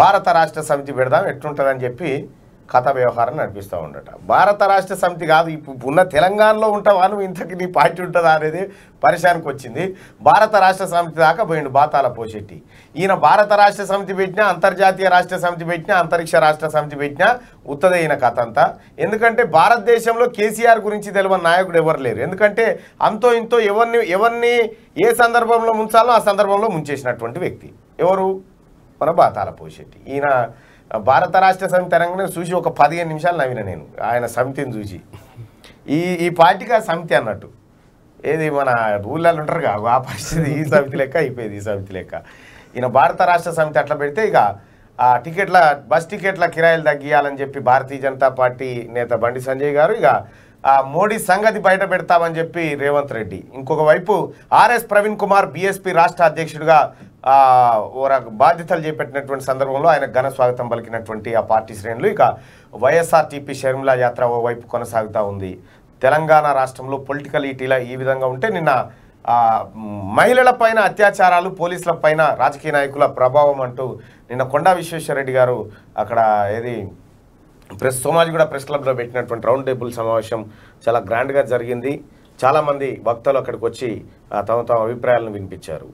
భారత రాష్ట్ర సమితి పెడదాం ఎట్లుంటుందని చెప్పి కథ వ్యవహారం నడిపిస్తూ ఉండట భారత రాష్ట్ర సమితి కాదు ఇప్పుడు ఉన్న తెలంగాణలో ఉంటావా నువ్వు ఇంతకి నీ పార్టీ ఉంటుందా అనేది పరిశానికి వచ్చింది భారత రాష్ట్ర సమితి దాకా పోయిండు బాతాల పోషెట్టి ఈయన భారత రాష్ట్ర సమితి పెట్టినా అంతర్జాతీయ రాష్ట్ర సమితి పెట్టినా అంతరిక్ష రాష్ట్ర సమితి పెట్టినా ఉత్తదైన కథ అంతా ఎందుకంటే భారతదేశంలో కేసీఆర్ గురించి తెలియని నాయకుడు ఎవరు లేరు ఎందుకంటే అంతో ఇంతో ఎవరిని ఎవరిని ఏ సందర్భంలో ముంచాలో ఆ సందర్భంలో ముంచేసినటువంటి వ్యక్తి ఎవరు పొనబాతాల పోషెట్టి ఈయన భారత రాష్ట్ర సమితి అనగానే చూసి ఒక పదిహేను నిమిషాలు నవ్విన నేను ఆయన సమితిని చూసి ఈ ఈ పార్టీకి ఆ సమితి అన్నట్టు ఏది మన ఊళ్ళలో ఉంటారు కా ఆ పరిస్థితి ఈ సమితి లెక్క అయిపోయింది ఈ సమితి లెక్క ఈయన భారత రాష్ట్ర సమితి అట్లా పెడితే ఇక ఆ టికెట్ల బస్ టికెట్ల కిరాయిలు తగ్గియాలని చెప్పి భారతీయ జనతా పార్టీ నేత బండి సంజయ్ గారు ఇక మోడీ సంగతి బయట పెడతామని చెప్పి రేవంత్ రెడ్డి ఇంకొక వైపు ఆర్ఎస్ ప్రవీణ్ కుమార్ బీఎస్పీ రాష్ట్ర అధ్యక్షుడిగా బాధ్యతలు చేపట్టినటువంటి సందర్భంలో ఆయన ఘన స్వాగతం పలికినటువంటి ఆ పార్టీ శ్రేణులు ఇక వైఎస్ఆర్టీపీ షర్మిల యాత్ర ఓవైపు కొనసాగుతూ ఉంది తెలంగాణ రాష్ట్రంలో పొలిటికల్ ఈటీలా ఈ విధంగా ఉంటే నిన్న మహిళలపైన అత్యాచారాలు పోలీసులపైన రాజకీయ నాయకుల ప్రభావం అంటూ నిన్న కొండా విశ్వేశ్వరరెడ్డి గారు అక్కడ ఏది ప్రెస్ కూడా ప్రెస్ క్లబ్లో పెట్టినటువంటి రౌండ్ టేబుల్ సమావేశం చాలా గ్రాండ్గా జరిగింది చాలామంది భక్తులు అక్కడికి వచ్చి తమ తమ అభిప్రాయాలను వినిపించారు